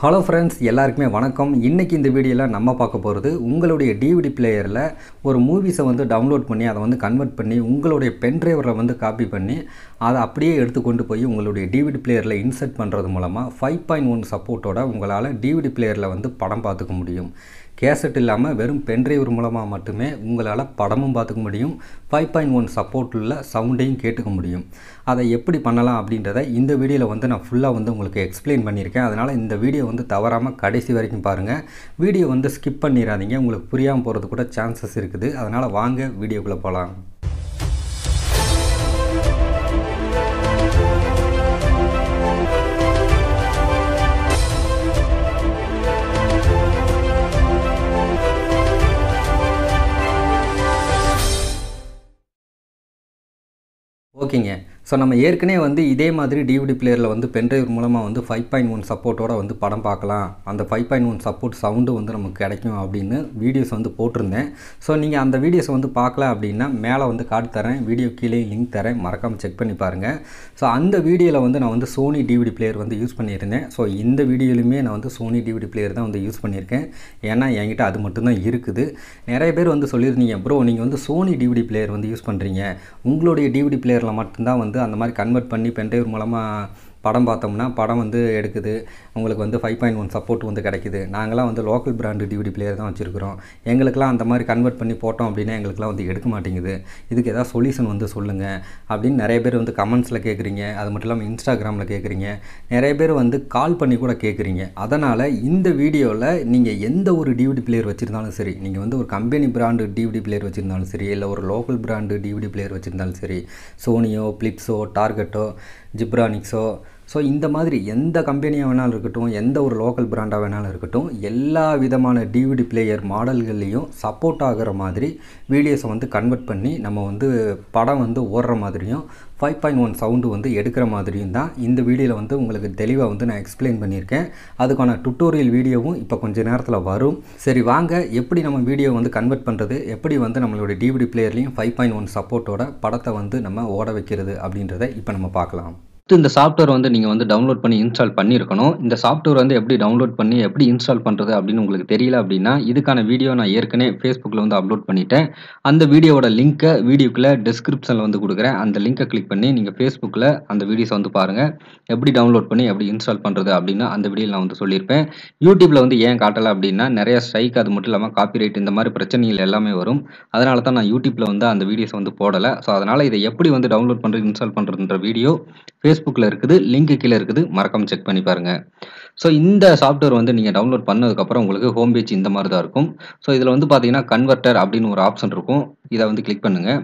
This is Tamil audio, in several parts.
ஹலோ ஃப்ரெண்ட்ஸ் எல்லாருக்குமே வணக்கம் இன்றைக்கி இந்த வீடியோவில் நம்ம பார்க்க போகிறது உங்களுடைய டிவிடி பிளேயரில் ஒரு மூவிஸை வந்து டவுன்லோட் பண்ணி அதை வந்து கன்வெர்ட் பண்ணி உங்களுடைய பென் வந்து காப்பி பண்ணி அதை அப்படியே எடுத்து கொண்டு போய் உங்களுடைய டிவிடி பிளேயரில் இன்சர்ட் பண்ணுறது மூலமாக ஃபைவ் பாயிண்ட் ஒன் சப்போர்ட்டோட உங்களால் டிவிடி பிளேயரில் வந்து படம் பார்த்துக்க முடியும் கேசட் இல்லாமல் வெறும் பென்ட்ரைவர் மூலமாக மட்டுமே உங்களால் படமும் பார்த்துக்க முடியும் ஃபைவ் பாயிண்ட் ஒன் சப்போர்ட்டில் சவுண்டையும் கேட்டுக்க முடியும் அதை எப்படி பண்ணலாம் அப்படின்றத இந்த வீடியோவில் வந்து நான் ஃபுல்லாக வந்து உங்களுக்கு எக்ஸ்பிளைன் பண்ணியிருக்கேன் அதனால் இந்த வீடியோ வந்து தவறாமல் கடைசி வரைக்கும் பாருங்கள் வீடியோ வந்து ஸ்கிப் பண்ணிடாதீங்க உங்களுக்கு புரியாமல் போகிறது கூட சான்சஸ் இருக்குது அதனால் வாங்க வீடியோக்குள்ளே போகலாம் ஸோ நம்ம ஏற்கனவே வந்து இதே மாதிரி டிவிடி பிளேயரில் வந்து பென்ட்ரைவ் மூலமாக வந்து ஃபைவ் பாயிண்ட் ஒன் சப்போர்ட்டோட வந்து படம் பார்க்கலாம் அந்த five point one support sound வந்து நமக்கு கிடைக்கும் அப்படின்னு வீடியோஸ் வந்து போட்டிருந்தேன் ஸோ நீங்கள் அந்த வீடியோஸ் வந்து பார்க்கல அப்படின்னா மேலே வந்து காட்டு தரேன் வீடியோ கீழே லிங்க் தரேன் மறக்காமல் செக் பண்ணி பாருங்கள் ஸோ அந்த வீடியோவில் வந்து நான் வந்து சோனி டிவிடி பிளேயர் வந்து யூஸ் பண்ணியிருந்தேன் ஸோ இந்த வீடியோலையுமே நான் வந்து சோனி டிவிடி பிளேயர் தான் வந்து யூஸ் பண்ணியிருக்கேன் ஏன்னா என்கிட்ட அது மட்டும்தான் இருக்குது நிறைய பேர் வந்து சொல்லியிருந்தீங்க ப்ரோ நீங்கள் வந்து சோனி டிவிடி பிளேயர் வந்து யூஸ் பண்ணுறீங்க உங்களுடைய டிவிடி பிளேயரில் மட்டும்தான் வந்து வந்து அந்த மாதிரி கன்வெர்ட் பண்ணி பென்ட்ரைவ் மூலமாக படம் பார்த்தோம்னா படம் வந்து எடுக்குது உங்களுக்கு வந்து ஃபைவ் பாயிண்ட் ஒன் சப்போர்ட் வந்து கிடைக்குது நாங்களாம் வந்து லோக்கல் பிராண்டு டிவிடி பிளேயர் தான் வச்சுருக்கிறோம் எங்களுக்கெல்லாம் அந்த மாதிரி கன்வெர்ட் பண்ணி போட்டோம் அப்படின்னா எங்களுக்குலாம் வந்து எடுக்க மாட்டேங்குது இதுக்கு எதாவது சொல்யூஷன் வந்து சொல்லுங்கள் அப்படின்னு நிறைய பேர் வந்து கமெண்ட்ஸில் கேட்குறீங்க அது மட்டும் இல்லாமல் இன்ஸ்டாகிராமில் கேட்குறீங்க நிறைய பேர் வந்து கால் பண்ணி கூட கேட்குறீங்க அதனால் இந்த வீடியோவில் நீங்கள் எந்த ஒரு டிவிடி பிளேயர் வச்சுருந்தாலும் சரி நீங்கள் வந்து ஒரு கம்பெனி பிராண்டு டிவிடி பிளேயர் வச்சுருந்தாலும் சரி இல்லை ஒரு லோக்கல் பிராண்டு டிவிடி பிளேயர் வச்சுருந்தாலும் சரி சோனியோ ஃப்ளிப்ஸோ டார்கெட்டோ ஜிப்ரானிக்ஸோ ஸோ இந்த மாதிரி எந்த கம்பெனியாக வேணாலும் இருக்கட்டும் எந்த ஒரு லோக்கல் பிராண்டாக வேணாலும் இருக்கட்டும் எல்லா விதமான டிவிடி பிளேயர் மாடல்கள்லேயும் சப்போர்ட் ஆகிற மாதிரி வீடியோஸை வந்து கன்வெர்ட் பண்ணி நம்ம வந்து படம் வந்து ஓடுற மாதிரியும் ஃபைவ் பாயிண்ட் ஒன் சவுண்டு வந்து எடுக்கிற மாதிரியும் தான் இந்த வீடியோவில் வந்து உங்களுக்கு தெளிவாக வந்து நான் எக்ஸ்பிளைன் பண்ணியிருக்கேன் அதுக்கான டுட்டோரியல் வீடியோவும் இப்போ கொஞ்சம் நேரத்தில் வரும் சரி வாங்க எப்படி நம்ம வீடியோ வந்து கன்வெர்ட் பண்ணுறது எப்படி வந்து நம்மளோட டிவிடி பிளேயர்லேயும் ஃபைவ் பாயிண்ட் ஒன் சப்போர்ட்டோட படத்தை வந்து நம்ம ஓட வைக்கிறது அப்படின்றத இப்போ நம்ம பார்க்கலாம் இந்த சாஃப்ட்வேர் வந்து நீங்கள் வந்து டவுன்லோட் பண்ணி இன்ஸ்டால் பண்ணியிருக்கணும் இந்த சாஃப்ட்வேர் வந்து எப்படி டவுன்லோட் பண்ணி எப்படி இன்ஸ்டால் பண்ணுறது அப்படின்னு உங்களுக்கு தெரியல அப்படின்னா இதுக்கான வீடியோ நான் ஏற்கனவே ஃபேஸ்புக்கில் வந்து அப்லோட் பண்ணிட்டேன் அந்த வீடியோவோட லிங்க்கை வீடியோக்குள்ளே டிஸ்கிரிப்ஷனில் வந்து கொடுக்குறேன் அந்த லிங்க்கை கிளிக் பண்ணி நீங்கள் ஃபேஸ்புக்கில் அந்த வீடியோஸ் வந்து பாருங்கள் எப்படி டவுன்லோட் பண்ணி எப்படி இன்ஸ்டால் பண்ணுறது அப்படின்னு அந்த வீடியோ நான் வந்து சொல்லியிருப்பேன் யூடியூப்பில் வந்து ஏன் காட்டலை அப்படின்னா நிறைய ஸ்ட்ரைக் அது மட்டும் இல்லாமல் காப்பிரைட் இந்த மாதிரி பிரச்சனைகள் எல்லாமே வரும் அதனால தான் நான் யூடியூப்பில் வந்து அந்த வீடியோஸ் வந்து போடலை ஸோ அதனால் இதை எப்படி வந்து டவுன்லோட் பண்ணுறது இன்ஸ்டால் பண்ணுறதுன்ற வீடியோ ஃபேஸ் ஃபேஸ்புக்கில் இருக்குது லிங்க் கீழே இருக்குது மறக்காமல் செக் பண்ணி பாருங்கள் ஸோ இந்த சாஃப்ட்வேர் வந்து நீங்கள் டவுன்லோட் பண்ணதுக்கப்புறம் உங்களுக்கு ஹோம் பேஜ் இந்த மாதிரி தான் இருக்கும் ஸோ இதில் வந்து பார்த்தீங்கன்னா கன்வெர்ட்டர் அப்படின்னு ஒரு ஆப்ஷன் இருக்கும் இதை வந்து கிளிக் பண்ணுங்கள்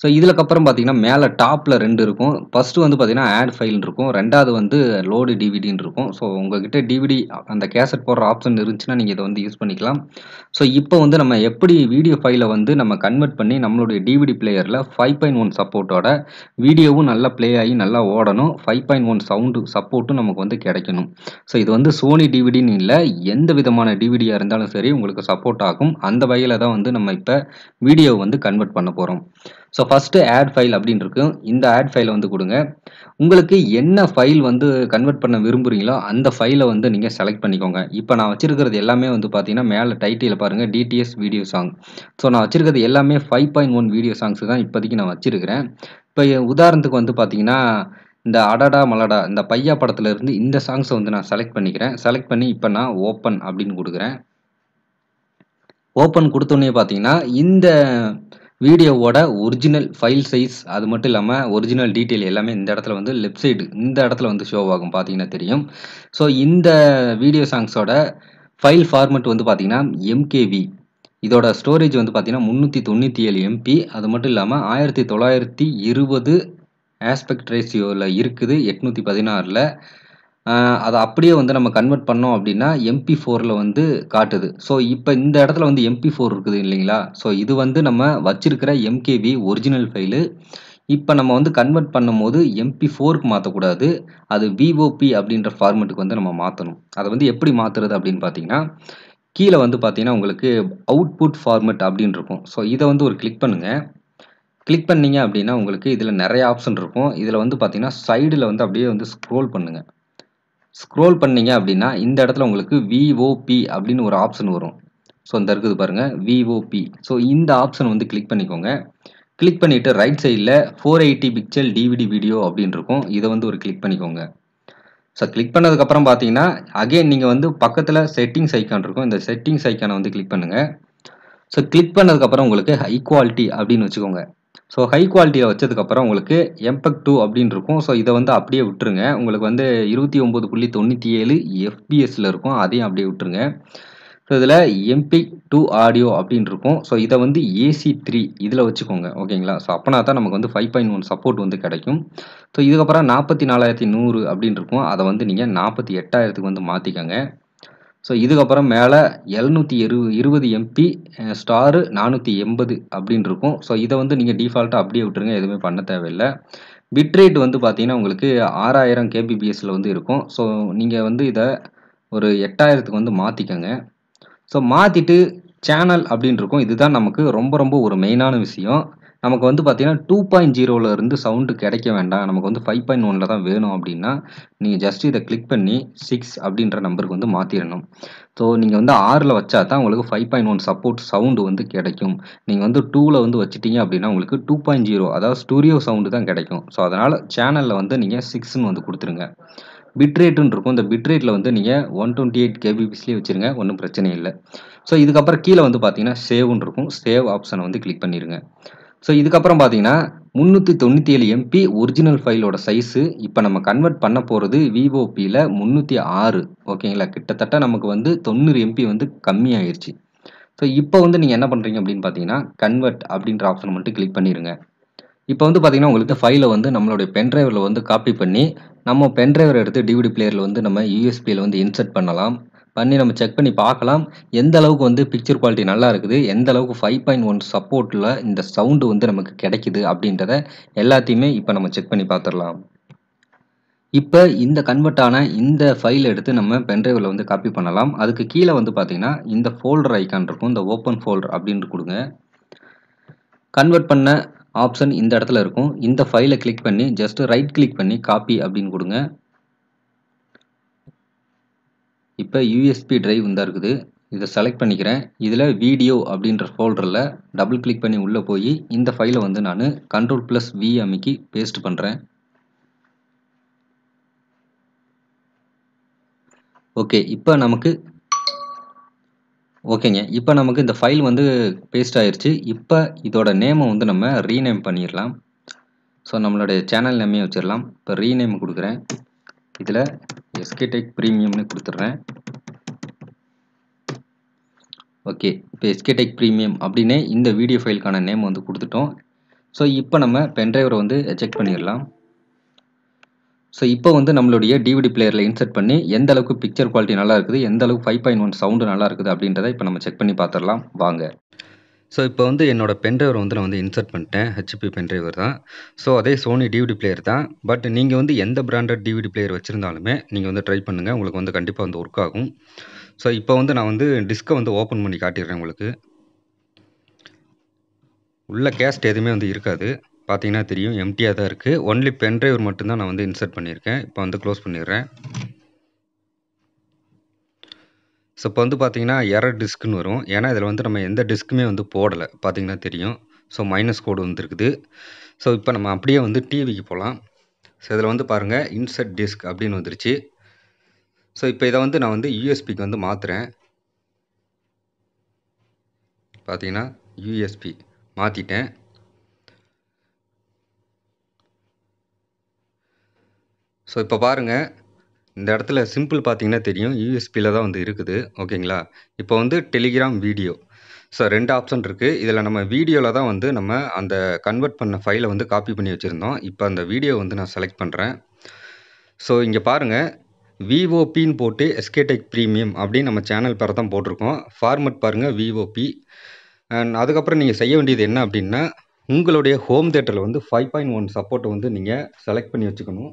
ஸோ இதுக்கப்புறம் பார்த்தீங்கன்னா மேலே டாப்பில் ரெண்டு இருக்கும் ஃபஸ்ட்டு வந்து பார்த்தீங்கன்னா ஆட் ஃபைல் இருக்கும் ரெண்டாவது வந்து லோடு டிவிடின்னு இருக்கும் ஸோ உங்ககிட்ட டிவிடி அந்த கேசட் போடுற ஆப்ஷன் இருந்துச்சுன்னா நீங்கள் இதை வந்து யூஸ் பண்ணிக்கலாம் ஸோ இப்போ வந்து நம்ம எப்படி வீடியோ ஃபைலை வந்து நம்ம கன்வெர்ட் பண்ணி நம்மளுடைய டிவிடி பிளேயரில் ஃபைவ் பாயிண்ட் ஒன் சப்போர்ட்டோட வீடியோவும் நல்லா ப்ளே ஆகி நல்லா ஓடணும் ஃபைவ் பாயிண்ட் ஒன் சவுண்டு சப்போர்ட்டும் நமக்கு வந்து கிடைக்கணும் ஸோ இது வந்து சோனி டிவிடின்னு இல்லை எந்த விதமான டிவிடியாக இருந்தாலும் சரி உங்களுக்கு சப்போர்ட் ஆகும் அந்த வகையில் தான் வந்து நம்ம இப்போ வீடியோவை வந்து கன்வெர்ட் பண்ண போகிறோம் ஸோ ஃபஸ்ட்டு ஆட் ஃபைல் அப்படின்னு இருக்கு இந்த ஆட் ஃபைலை வந்து கொடுங்க உங்களுக்கு என்ன ஃபைல் வந்து கன்வெர்ட் பண்ண விரும்புகிறீங்களோ அந்த ஃபைலை வந்து நீங்கள் செலக்ட் பண்ணிக்கோங்க இப்போ நான் வச்சிருக்கிறது எல்லாமே வந்து பார்த்தீங்கன்னா மேலே டைட்டில் பாருங்கள் டிடிஎஸ் வீடியோ சாங் ஸோ நான் வச்சிருக்கிறது எல்லாமே five point one video songs தான் இப்போதைக்கு நான் வச்சிருக்கிறேன் இப்போ உதாரணத்துக்கு வந்து பார்த்தீங்கன்னா இந்த அடடா மலடா இந்த பையா படத்துல இருந்து இந்த சாங்ஸை வந்து நான் செலக்ட் பண்ணிக்கிறேன் செலக்ட் பண்ணி இப்போ நான் ஓப்பன் அப்படின்னு கொடுக்குறேன் ஓப்பன் கொடுத்தோன்னே பார்த்தீங்கன்னா இந்த வீடியோவோட ஒரிஜினல் ஃபைல் சைஸ் அது மட்டும் இல்லாமல் ஒரிஜினல் டீட்டெயில் எல்லாமே இந்த இடத்துல வந்து லெஃப்ட் சைடு இந்த இடத்துல வந்து ஷோ ஆகும் பார்த்தீங்கன்னா தெரியும் ஸோ இந்த வீடியோ சாங்ஸோட ஃபைல் ஃபார்மெட் வந்து பார்த்தீங்கன்னா எம்கேவி இதோட ஸ்டோரேஜ் வந்து பார்த்தீங்கன்னா முந்நூற்றி தொண்ணூற்றி ஏழு எம்பி அது மட்டும் இல்லாமல் ஆயிரத்தி தொள்ளாயிரத்தி இருபது ஆஸ்பெக்ட் ரேஷியோவில் இருக்குது எட்நூற்றி பதினாறில் அதை அப்படியே வந்து நம்ம கன்வெர்ட் பண்ணோம் அப்படின்னா எம்பி ஃபோரில் வந்து காட்டுது ஸோ இப்போ இந்த இடத்துல வந்து எம்பி ஃபோர் இருக்குது இல்லைங்களா ஸோ இது வந்து நம்ம வச்சிருக்கிற எம்கேவி ஒரிஜினல் ஃபைலு இப்போ நம்ம வந்து கன்வெர்ட் பண்ணும்போது எம்பி ஃபோருக்கு மாற்றக்கூடாது அது விஓபி அப்படின்ற ஃபார்மெட்டுக்கு வந்து நம்ம மாற்றணும் அதை வந்து எப்படி மாற்றுறது அப்படின்னு பார்த்தீங்கன்னா கீழே வந்து பார்த்தீங்கன்னா உங்களுக்கு அவுட்புட் ஃபார்மெட் அப்படின்னு இருக்கும் ஸோ இதை வந்து ஒரு கிளிக் பண்ணுங்கள் கிளிக் பண்ணீங்க அப்படின்னா உங்களுக்கு இதில் நிறைய ஆப்ஷன் இருக்கும் இதில் வந்து பார்த்தீங்கன்னா சைடில் வந்து அப்படியே வந்து ஸ்க்ரோல் பண்ணுங்கள் ஸ்க்ரோல் பண்ணீங்க அப்படின்னா இந்த இடத்துல உங்களுக்கு விஓபி அப்படின்னு ஒரு ஆப்ஷன் வரும் ஸோ அந்த இருக்குது பாருங்கள் விஓபி ஸோ இந்த ஆப்ஷன் வந்து கிளிக் பண்ணிக்கோங்க கிளிக் பண்ணிவிட்டு ரைட் சைடில் four eighty pixel DVD video அப்படின்னு இருக்கும் இதை வந்து ஒரு கிளிக் பண்ணிக்கோங்க ஸோ கிளிக் பண்ணதுக்கப்புறம் பார்த்தீங்கன்னா அகைன் நீங்கள் வந்து பக்கத்தில் செட்டிங்ஸ் ஐக்கான் இருக்கும் இந்த செட்டிங்ஸ் ஐக்கானை வந்து கிளிக் பண்ணுங்கள் ஸோ கிளிக் பண்ணதுக்கப்புறம் உங்களுக்கு ஹை குவாலிட்டி அப்படின்னு வச்சுக்கோங்க ஸோ ஹை குவாலிட்டியில் வச்சதுக்கப்புறம் உங்களுக்கு எம்பெக் டூ e அப்படின்னு இருக்கும் ஸோ இதை வந்து அப்படியே விட்டுருங்க உங்களுக்கு வந்து இருபத்தி ஒம்பது புள்ளி தொண்ணூற்றி ஏழு எஃபிஎஸில் இருக்கும் அதையும் அப்படியே விட்டுருங்க ஸோ இதில் எம்பிக் டூ ஆடியோ அப்படின்னு இருக்கும் ஸோ இதை வந்து ஏசி த்ரீ இதில் வச்சுக்கோங்க ஓகேங்களா ஸோ அப்போனா தான் நமக்கு வந்து ஃபைவ் பாயிண்ட் ஒன் சப்போர்ட் வந்து கிடைக்கும் ஸோ இதுக்கப்புறம் நாற்பத்தி நாலாயிரத்தி நூறு அப்படின்னு இருக்கும் அதை வந்து நீங்கள் நாற்பத்தி எட்டாயிரத்துக்கு வந்து மாற்றிக்கோங்க ஸோ இதுக்கப்புறம் மேலே எழுநூற்றி இரு இருபது எம்பி ஸ்டாரு நானூற்றி எண்பது அப்படின்னு இருக்கும் ஸோ இதை வந்து நீங்கள் டிஃபால்ட்டாக அப்படியே விட்டுருங்க எதுவுமே பண்ண தேவையில்லை பிட்ரேட் வந்து பார்த்தீங்கன்னா உங்களுக்கு ஆறாயிரம் கேபிபிஎஸ்சில் வந்து இருக்கும் ஸோ நீங்கள் வந்து இதை ஒரு எட்டாயிரத்துக்கு வந்து மாற்றிக்கோங்க ஸோ மாற்றிட்டு சேனல் அப்படின்னு இருக்கும் இதுதான் நமக்கு ரொம்ப ரொம்ப ஒரு மெயினான விஷயம் நமக்கு வந்து பார்த்தீங்கன்னா டூ பாயிண்ட் ஜீரோவிலேருந்து சவுண்டு கிடைக்க வேண்டாம் நமக்கு வந்து ஃபைவ் பாயிண்ட் ஒனில் தான் வேணும் அப்படின்னா நீங்கள் ஜஸ்ட் இதை கிளிக் பண்ணி சிக்ஸ் அப்படின்ற நம்பருக்கு வந்து மாற்றிடணும் ஸோ நீங்கள் வந்து ஆறில் வச்சா தான் உங்களுக்கு five point one support sound வந்து கிடைக்கும் நீங்கள் வந்து டூவில் வந்து வச்சுட்டீங்க அப்படின்னா உங்களுக்கு டூ பாயிண்ட் ஜீரோ அதாவது ஸ்டூடியோ சவுண்டு தான் கிடைக்கும் ஸோ அதனால் சேனலில் வந்து நீங்கள் சிக்ஸ்னு வந்து கொடுத்துருங்க பிட்ரேட்டுன்னு இருக்கும் இந்த பிட்ரேட்டில் வந்து நீங்கள் ஒன் டுவெண்ட்டி எயிட் கேபிபிஸ்லேயே வச்சுருங்க ஒன்றும் பிரச்சனை இல்லை ஸோ இதுக்கப்புறம் கீழே வந்து பார்த்தீங்கன்னா சேவ்னு இருக்கும் சேவ் ஆப்ஷனை வந்து கிளிக் பண்ணிடுங்க ஸோ இதுக்கப்புறம் பார்த்தீங்கன்னா முந்நூற்றி தொண்ணூற்றி ஏழு எம்பி ஒரிஜினல் ஃபைலோட சைஸு இப்போ நம்ம கன்வெர்ட் பண்ண போகிறது விஓபியில் முந்நூற்றி ஆறு ஓகேங்களா கிட்டத்தட்ட நமக்கு வந்து தொண்ணூறு எம்பி வந்து கம்மியாயிருச்சு ஸோ இப்போ வந்து நீங்கள் என்ன பண்ணுறீங்க அப்படின்னு பார்த்தீங்கன்னா கன்வெர்ட் அப்படின்ற ஆப்ஷன் மட்டும் கிளிக் பண்ணிடுங்க இப்போ வந்து பார்த்தீங்கன்னா உங்களுக்கு ஃபைலை வந்து நம்மளுடைய பென்ட்ரைவரில் வந்து காப்பி பண்ணி நம்ம பென்ட்ரைவர் எடுத்து டிவிடி பிளேயரில் வந்து நம்ம யூஎஸ்பியில் வந்து இன்சர்ட் பண்ணலாம் பண்ணி நம்ம செக் பண்ணி பார்க்கலாம் எந்த அளவுக்கு வந்து பிக்சர் குவாலிட்டி நல்லா இருக்குது எந்த அளவுக்கு ஃபைவ் பாயிண்ட் ஒன் சப்போர்ட்டில் இந்த சவுண்டு வந்து நமக்கு கிடைக்குது அப்படின்றத எல்லாத்தையுமே இப்போ நம்ம செக் பண்ணி பார்த்துடலாம் இப்போ இந்த கன்வெர்ட் ஆன இந்த ஃபைல் எடுத்து நம்ம பென்ட்ரைவில் வந்து காப்பி பண்ணலாம் அதுக்கு கீழே வந்து பார்த்தீங்கன்னா இந்த ஃபோல்டர் ஐக்கான் இருக்கும் இந்த ஓப்பன் ஃபோல்டர் அப்படின்ட்டு கொடுங்க கன்வெர்ட் பண்ண ஆப்ஷன் இந்த இடத்துல இருக்கும் இந்த ஃபைலை கிளிக் பண்ணி ஜஸ்ட் ரைட் கிளிக் பண்ணி காப்பி அப்படின்னு கொடுங்க இப்போ யூஎஸ்பி ட்ரைவ் இந்தா இருக்குது இதை செலக்ட் பண்ணிக்கிறேன் இதில் வீடியோ அப்படின்ற ஃபோல்டரில் டபுள் கிளிக் பண்ணி உள்ளே போய் இந்த ஃபைலை வந்து நான் கண்ட்ரோல் ப்ளஸ் வி அமைக்கி பேஸ்ட் பண்ணுறேன் ஓகே இப்போ நமக்கு ஓகேங்க இப்போ நமக்கு இந்த ஃபைல் வந்து பேஸ்ட் ஆயிடுச்சு இப்போ இதோட நேமை வந்து நம்ம ரீநேம் பண்ணிடலாம் ஸோ நம்மளுடைய சேனல் நேமே வச்சிடலாம் இப்போ ரீநேம் கொடுக்குறேன் இதில் எஸ்கேடெக் ப்ரீமியம்னு கொடுத்துட்றேன் ஓகே இப்போ எஸ்கே டெக் ப்ரீமியம் அப்படின்னு இந்த வீடியோ ஃபைலுக்கான நேம் வந்து கொடுத்துட்டோம் ஸோ இப்போ நம்ம பென்ட்ரைவரை வந்து செக் பண்ணிடலாம் ஸோ இப்போ வந்து நம்மளுடைய டிவிடி பிளேயரில் இன்சர்ட் பண்ணி எந்த அளவுக்கு பிக்சர் குவாலிட்டி நல்லா இருக்குது எந்த அளவுக்கு ஃபைவ் பாயிண்ட் ஒன் சவுண்டு நல்லா இருக்குது அப்படின்றத இப்போ நம்ம செக் பண்ணி பார்த்துடலாம் வாங்க ஸோ இப்போ வந்து என்னோட பென்ட்ரைவர் வந்து நான் வந்து இன்சர்ட் பண்ணிட்டேன் ஹெச்பி பென்ட்ரைவர் தான் ஸோ அதே சோனி டிவிடி பிளேயர் தான் பட் நீங்கள் வந்து எந்த பிராண்டட் டிவிடி பிளேயர் வச்சுருந்தாலுமே நீங்கள் வந்து ட்ரை பண்ணுங்கள் உங்களுக்கு வந்து கண்டிப்பாக வந்து ஒர்க் ஆகும் ஸோ இப்போ வந்து நான் வந்து டிஸ்கை வந்து ஓப்பன் பண்ணி காட்டிடுறேன் உங்களுக்கு உள்ள கேஸ்ட் எதுவுமே வந்து இருக்காது பார்த்தீங்கன்னா தெரியும் எம்டியாக தான் இருக்குது ஒன்லி பென்ட்ரைவர் மட்டும்தான் நான் வந்து இன்சர்ட் பண்ணியிருக்கேன் இப்போ வந்து க்ளோஸ் பண்ணிடுறேன் ஸோ இப்போ வந்து பார்த்தீங்கன்னா எரர் டிஸ்க்னு வரும் ஏன்னா இதில் வந்து நம்ம எந்த டிஸ்க்குமே வந்து போடலை பார்த்தீங்கன்னா தெரியும் ஸோ மைனஸ் கோடு வந்துருக்குது ஸோ இப்போ நம்ம அப்படியே வந்து டிவிக்கு போகலாம் ஸோ இதில் வந்து பாருங்கள் இன்சர்ட் டிஸ்க் அப்படின்னு வந்துருச்சு ஸோ இப்போ இதை வந்து நான் வந்து யூஎஸ்பிக்கு வந்து மாற்றுறேன் பார்த்தீங்கன்னா யூஎஸ்பி மாற்றிட்டேன் ஸோ இப்போ பாருங்கள் இந்த இடத்துல சிம்பிள் பார்த்தீங்கன்னா தெரியும் யூஎஸ்பியில் தான் வந்து இருக்குது ஓகேங்களா இப்போ வந்து டெலிகிராம் வீடியோ ஸோ ரெண்டு ஆப்ஷன் இருக்குது இதில் நம்ம வீடியோவில் தான் வந்து நம்ம அந்த கன்வெர்ட் பண்ண ஃபைலை வந்து காப்பி பண்ணி வச்சுருந்தோம் இப்போ அந்த வீடியோ வந்து நான் செலக்ட் பண்ணுறேன் ஸோ இங்கே பாருங்கள் விஓபின்னு போட்டு எஸ்கேடெக் ப்ரீமியம் அப்படின்னு நம்ம சேனல் பேரை தான் போட்டிருக்கோம் ஃபார்மட் பாருங்கள் விஓபி அண்ட் அதுக்கப்புறம் நீங்கள் செய்ய வேண்டியது என்ன அப்படின்னா உங்களுடைய ஹோம் தேட்டரில் வந்து ஃபைவ் பாயிண்ட் ஒன் சப்போர்ட்டை வந்து நீங்கள் செலக்ட் பண்ணி வச்சுக்கணும்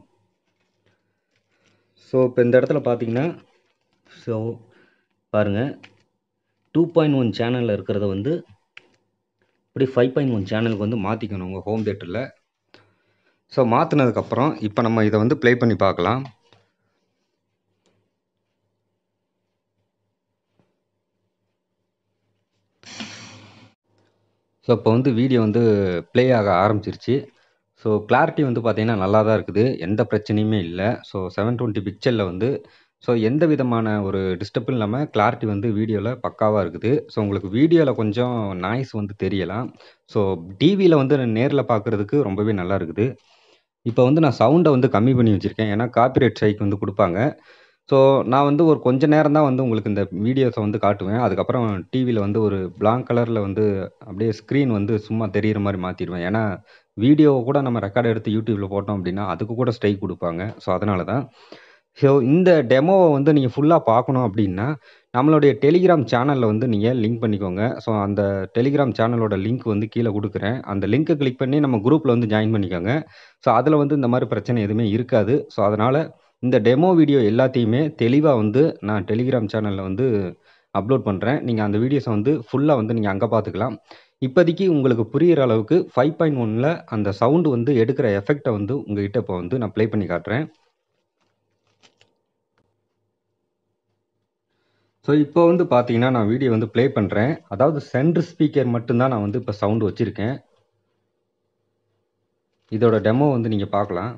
ஸோ இப்போ இந்த இடத்துல பார்த்தீங்கன்னா ஸோ பாருங்கள் டூ பாயிண்ட் ஒன் சேனலில் இருக்கிறத வந்து இப்படி ஃபைவ் பாயிண்ட் ஒன் சேனலுக்கு வந்து மாற்றிக்கணும் உங்கள் ஹோம் தேட்டரில் ஸோ மாற்றினதுக்கப்புறம் இப்போ நம்ம இதை வந்து ப்ளே பண்ணி பார்க்கலாம் ஸோ இப்போ வந்து வீடியோ வந்து ப்ளே ஆக ஆரம்பிச்சிருச்சு ஸோ கிளாரிட்டி வந்து பார்த்திங்கன்னா நல்லா தான் இருக்குது எந்த பிரச்சனையுமே இல்லை ஸோ செவன் டுவெண்ட்டி பிக்சரில் வந்து ஸோ எந்த விதமான ஒரு டிஸ்டர்பும் இல்லாமல் கிளாரிட்டி வந்து வீடியோவில் பக்காவாக இருக்குது ஸோ உங்களுக்கு வீடியோவில் கொஞ்சம் நாய்ஸ் வந்து தெரியலாம் ஸோ டிவியில் வந்து நேரில் பார்க்குறதுக்கு ரொம்பவே நல்லா இருக்குது இப்போ வந்து நான் சவுண்டை வந்து கம்மி பண்ணி வச்சுருக்கேன் ஏன்னா காப்பிரைட் ஸ்ட்ரைக் வந்து கொடுப்பாங்க ஸோ நான் வந்து ஒரு கொஞ்ச நேரம் தான் வந்து உங்களுக்கு இந்த வீடியோஸை வந்து காட்டுவேன் அதுக்கப்புறம் டிவியில் வந்து ஒரு பிளாங்க் கலரில் வந்து அப்படியே ஸ்க்ரீன் வந்து சும்மா தெரிகிற மாதிரி மாற்றிடுவேன் ஏன்னா வீடியோவை கூட நம்ம ரெக்கார்டு எடுத்து யூடியூப்பில் போட்டோம் அப்படின்னா அதுக்கு கூட ஸ்ட்ரைக் கொடுப்பாங்க ஸோ அதனால தான் ஸோ இந்த டெமோவை வந்து நீங்கள் ஃபுல்லாக பார்க்கணும் அப்படின்னா நம்மளுடைய டெலிகிராம் சேனலில் வந்து நீங்கள் லிங்க் பண்ணிக்கோங்க ஸோ அந்த டெலிகிராம் சேனலோட லிங்க் வந்து கீழே கொடுக்குறேன் அந்த லிங்க்கை கிளிக் பண்ணி நம்ம குரூப்பில் வந்து ஜாயின் பண்ணிக்கோங்க ஸோ அதில் வந்து இந்த மாதிரி பிரச்சனை எதுவுமே இருக்காது ஸோ அதனால் இந்த டெமோ வீடியோ எல்லாத்தையுமே தெளிவாக வந்து நான் டெலிகிராம் சேனலில் வந்து அப்லோட் பண்ணுறேன் நீங்கள் அந்த வீடியோஸை வந்து ஃபுல்லாக வந்து நீங்கள் அங்கே பார்த்துக்கலாம் இப்போதைக்கு உங்களுக்கு புரிகிற அளவுக்கு ஃபைவ் பாயிண்ட் ஒனில் அந்த சவுண்டு வந்து எடுக்கிற எஃபெக்டை வந்து உங்கள்கிட்ட இப்போ வந்து நான் ப்ளே பண்ணி காட்டுறேன் ஸோ இப்போ வந்து பார்த்தீங்கன்னா நான் வீடியோ வந்து ப்ளே பண்ணுறேன் அதாவது சென்ட்ரு ஸ்பீக்கர் மட்டும்தான் நான் வந்து இப்போ சவுண்டு வச்சுருக்கேன் இதோட டெமோ வந்து நீங்கள் பார்க்கலாம்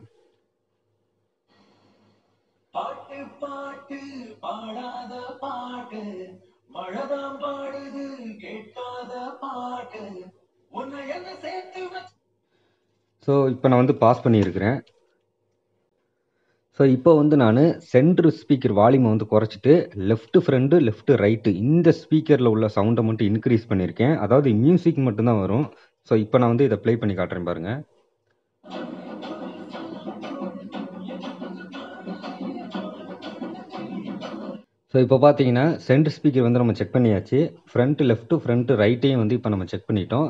பாடாத பாட்டு மழைதான் பாடுது கேட்காத பாட்டு உன்னை என்ன சேர்த்து ஸோ இப்போ நான் வந்து பாஸ் பண்ணியிருக்கிறேன் ஸோ இப்போ வந்து நான் சென்ட்ரு ஸ்பீக்கர் வால்யூமை வந்து குறைச்சிட்டு லெஃப்ட் ஃப்ரண்ட்டு லெஃப்ட் ரைட்டு இந்த ஸ்பீக்கரில் உள்ள சவுண்டை மட்டும் இன்க்ரீஸ் பண்ணியிருக்கேன் அதாவது மியூசிக் மட்டும்தான் வரும் ஸோ இப்போ நான் வந்து இதை ப்ளே பண்ணி காட்டுறேன் பாருங்கள் ஸோ இப்போ பார்த்தீங்கன்னா சென்ட்ரு ஸ்பீக்கர் வந்து நம்ம செக் பண்ணியாச்சு ஃப்ரண்ட் லெஃப்ட்டு ஃப்ரண்ட்டு ரைட்டையும் வந்து இப்போ நம்ம செக் பண்ணிட்டோம்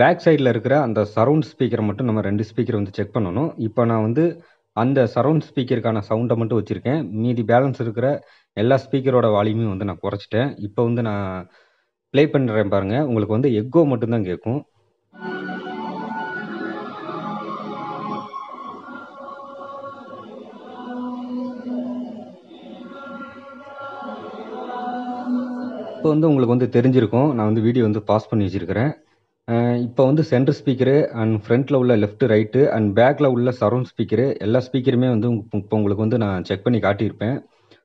பேக் சைடில் இருக்கிற அந்த சரவுண்ட் ஸ்பீக்கரை மட்டும் நம்ம ரெண்டு ஸ்பீக்கர் வந்து செக் பண்ணணும் இப்போ நான் வந்து அந்த சரவுண்ட் ஸ்பீக்கருக்கான சவுண்டை மட்டும் வச்சுருக்கேன் மீதி பேலன்ஸ் இருக்கிற எல்லா ஸ்பீக்கரோட வால்யூமையும் வந்து நான் குறைச்சிட்டேன் இப்போ வந்து நான் ப்ளே பண்ணுறேன் பாருங்கள் உங்களுக்கு வந்து எக்கோ மட்டும்தான் கேட்கும் இப்போ வந்து உங்களுக்கு வந்து தெரிஞ்சிருக்கும் நான் வந்து வீடியோ வந்து பாஸ் பண்ணி வச்சிருக்கிறேன் இப்போ வந்து சென்டர் ஸ்பீக்கரு அண்ட் ஃப்ரண்டில் உள்ள லெஃப்ட் ரைட்டு அண்ட் பேக்கில் உள்ள சரௌண்ட் ஸ்பீக்கரு எல்லா ஸ்பீக்கருமே வந்து இப்போ உங்களுக்கு வந்து நான் செக் பண்ணி காட்டியிருப்பேன்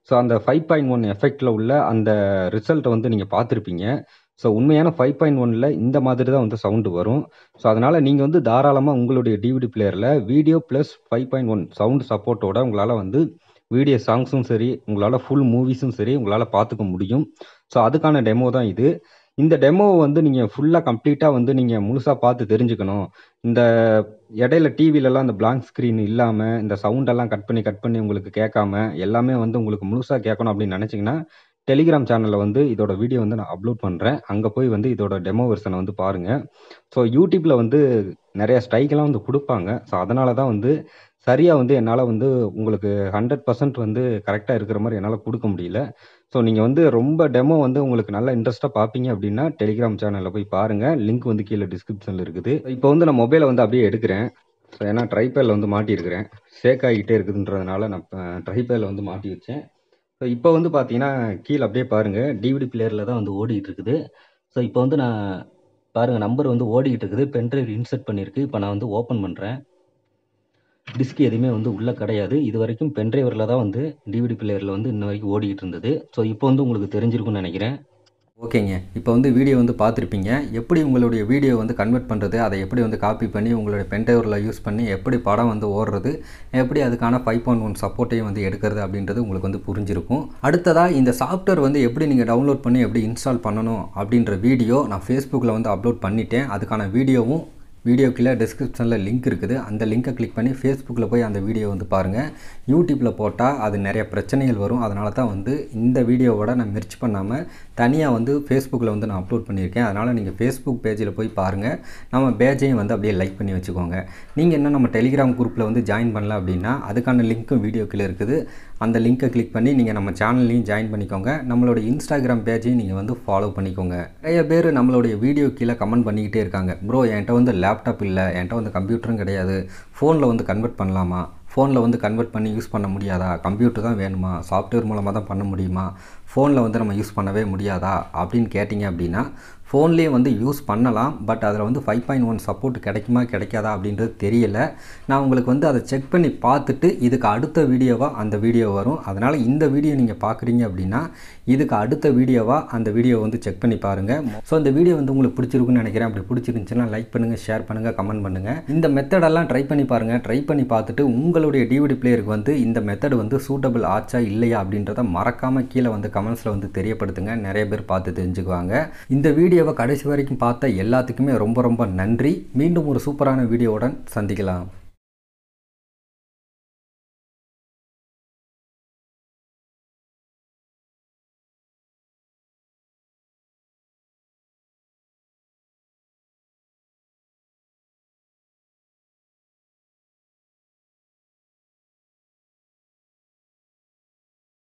ஸோ அந்த ஃபைவ் பாயிண்ட் ஒன் எஃபெக்டில் உள்ள அந்த ரிசல்ட்டை வந்து நீங்கள் பார்த்துருப்பீங்க ஸோ உண்மையான ஃபைவ் பாயிண்ட் ஒனில் இந்த மாதிரி தான் வந்து சவுண்டு வரும் ஸோ அதனால் நீங்கள் வந்து தாராளமாக உங்களுடைய டிவிடி பிளேயரில் video plus five point one sound சப்போர்ட்டோட உங்களால் வந்து வீடியோ சாங்ஸும் சரி உங்களால் ஃபுல் மூவிஸும் சரி உங்களால் பார்த்துக்க முடியும் ஸோ அதுக்கான டெமோ தான் இது இந்த டெமோவை வந்து நீங்கள் ஃபுல்லாக கம்ப்ளீட்டாக வந்து நீங்கள் முழுசாக பார்த்து தெரிஞ்சுக்கணும் இந்த இடையில டிவிலலாம் இந்த பிளாங்க் ஸ்க்ரீன் இல்லாமல் இந்த சவுண்டெல்லாம் கட் பண்ணி கட் பண்ணி உங்களுக்கு கேட்காம எல்லாமே வந்து உங்களுக்கு முழுசாக கேட்கணும் அப்படின்னு நினச்சிங்கன்னா டெலிகிராம் சேனலில் வந்து இதோட வீடியோ வந்து நான் அப்லோட் பண்ணுறேன் அங்கே போய் வந்து இதோட டெமோ வெர்ஷனை வந்து பாருங்கள் ஸோ யூடியூப்பில் வந்து நிறைய ஸ்ட்ரைக்கெல்லாம் வந்து கொடுப்பாங்க ஸோ அதனால தான் வந்து சரியாக வந்து என்னால் வந்து உங்களுக்கு ஹண்ட்ரட் பர்சன்ட் வந்து கரெக்டாக இருக்கிற மாதிரி என்னால் கொடுக்க முடியல ஸோ நீங்கள் வந்து ரொம்ப டெமோ வந்து உங்களுக்கு நல்ல இன்ட்ரெஸ்ட்டாக பார்ப்பீங்க அப்படின்னா டெலிகிராம் சேனலில் போய் பாருங்கள் லிங்க் வந்து கீழே டிஸ்கிரிப்ஷனில் இருக்குது இப்போ வந்து நான் மொபைலை வந்து அப்படியே எடுக்கிறேன் ஸோ ஏன்னா ட்ரைபேடில் வந்து மாட்டியிருக்கிறேன் ஷேக் ஆகிக்கிட்டே இருக்குதுன்றதுனால நான் ட்ரைபேடில் வந்து மாட்டி வச்சேன் ஸோ இப்போ வந்து பார்த்தீங்கன்னா கீழே அப்படியே பாருங்கள் டிவிடி பிளேயரில் தான் வந்து ஓடிக்கிட்டு இருக்குது ஸோ இப்போ வந்து நான் பாருங்கள் நம்பர் வந்து ஓடிக்கிட்டு இருக்குது பென்ட்ரைவ் இன்செர்ட் பண்ணியிருக்கு இப்போ நான் வந்து ஓப்பன் பண்ணுறேன் டிஸ்க் எதுவுமே வந்து உள்ளே கிடையாது இது வரைக்கும் பென்ட்ரைவரில் தான் வந்து டிவிடி பிளேயரில் வந்து இன்ன வரைக்கும் ஓடிக்கிட்டு இருந்தது ஸோ இப்போ வந்து உங்களுக்கு தெரிஞ்சிருக்கும்னு நினைக்கிறேன் ஓகேங்க இப்போ வந்து வீடியோ வந்து பார்த்துருப்பீங்க எப்படி உங்களுடைய வீடியோ வந்து கன்வெர்ட் பண்ணுறது அதை எப்படி வந்து காப்பி பண்ணி உங்களுடைய பென்ட்ரைவரில் யூஸ் பண்ணி எப்படி படம் வந்து ஓடுறது எப்படி அதுக்கான ஃபைவ் பாயிண்ட் ஒன் சப்போர்ட்டையும் வந்து எடுக்கிறது அப்படின்றது உங்களுக்கு வந்து புரிஞ்சிருக்கும் அடுத்ததாக இந்த சாஃப்ட்வேர் வந்து எப்படி நீங்கள் டவுன்லோட் பண்ணி எப்படி இன்ஸ்டால் பண்ணணும் அப்படின்ற வீடியோ நான் ஃபேஸ்புக்கில் வந்து அப்லோட் பண்ணிட்டேன் அதுக்கான வீடியோவும் வீடியோ கீழே டிஸ்கிரிப்ஷனில் லிங்க் இருக்குது அந்த லிங்க்கை கிளிக் பண்ணி ஃபேஸ்புக்கில் போய் அந்த வீடியோ வந்து பாருங்கள் யூடியூப்பில் போட்டால் அது நிறைய பிரச்சனைகள் வரும் அதனால தான் வந்து இந்த வீடியோவோட நான் மெர்ச் பண்ணாமல் தனியாக வந்து ஃபேஸ்புக்கில் வந்து நான் அப்லோட் பண்ணியிருக்கேன் அதனால் நீங்கள் ஃபேஸ்புக் பேஜில் போய் பாருங்கள் நம்ம பேஜையும் வந்து அப்படியே லைக் பண்ணி வச்சுக்கோங்க நீங்கள் என்ன நம்ம டெலிகிராம் குரூப்பில் வந்து ஜாயின் பண்ணல அப்படின்னா அதுக்கான லிங்க்கும் வீடியோக்கில் இருக்குது அந்த லிங்க்கை கிளிக் பண்ணி நீங்கள் நம்ம சேனல்லையும் ஜாயின் பண்ணிக்கோங்க நம்மளோட இன்ஸ்டாகிராம் பேஜையும் நீங்கள் வந்து ஃபாலோ பண்ணிக்கோங்க நிறைய பேர் நம்மளுடைய வீடியோ கீழே கமெண்ட் பண்ணிக்கிட்டே இருக்காங்க ப்ரோ என்கிட்ட வந்து லேப்டாப் இல்லை என்கிட்ட வந்து கம்ப்யூட்டரும் கிடையாது ஃபோனில் வந்து கன்வெர்ட் பண்ணலாமா ஃபோனில் வந்து கன்வெர்ட் பண்ணி யூஸ் பண்ண முடியாதா கம்ப்யூட்டர் தான் வேணுமா சாஃப்ட்வேர் மூலமாக தான் பண்ண முடியுமா ஃபோனில் வந்து நம்ம யூஸ் பண்ணவே முடியாதா அப்படின்னு கேட்டிங்க அப்படின்னா ஃபோன்லேயே வந்து யூஸ் பண்ணலாம் பட் அதில் வந்து ஃபைவ் பாயிண்ட் ஒன் சப்போர்ட் கிடைக்குமா கிடைக்காதா அப்படின்றது தெரியல நான் உங்களுக்கு வந்து அதை செக் பண்ணி பார்த்துட்டு இதுக்கு அடுத்த வீடியோவாக அந்த வீடியோ வரும் அதனால் இந்த வீடியோ நீங்கள் பார்க்குறீங்க அப்படின்னா இதுக்கு அடுத்த வீடியோவாக அந்த வீடியோ வந்து செக் பண்ணி பாருங்கள் ஸோ இந்த வீடியோ வந்து உங்களுக்கு பிடிச்சிருக்குன்னு நினைக்கிறேன் அப்படி பிடிச்சிருந்துச்சுன்னா லைக் பண்ணுங்கள் ஷேர் பண்ணுங்கள் கமெண்ட் பண்ணுங்கள் இந்த மெத்தடெல்லாம் ட்ரை பண்ணி பாருங்கள் ட்ரை பண்ணி பார்த்துட்டு உங்கள் உங்களுடைய டிவிடி பிளேயருக்கு வந்து இந்த மெத்தடு வந்து சூட்டபிள் ஆச்சா இல்லையா அப்படின்றத மறக்காமல் கீழே வந்து கமெண்ட்ஸில் வந்து தெரியப்படுத்துங்க நிறைய பேர் பார்த்து தெரிஞ்சுக்குவாங்க இந்த வீடியோவை கடைசி வரைக்கும் பார்த்த எல்லாத்துக்குமே ரொம்ப ரொம்ப நன்றி மீண்டும் ஒரு சூப்பரான வீடியோவுடன் சந்திக்கலாம்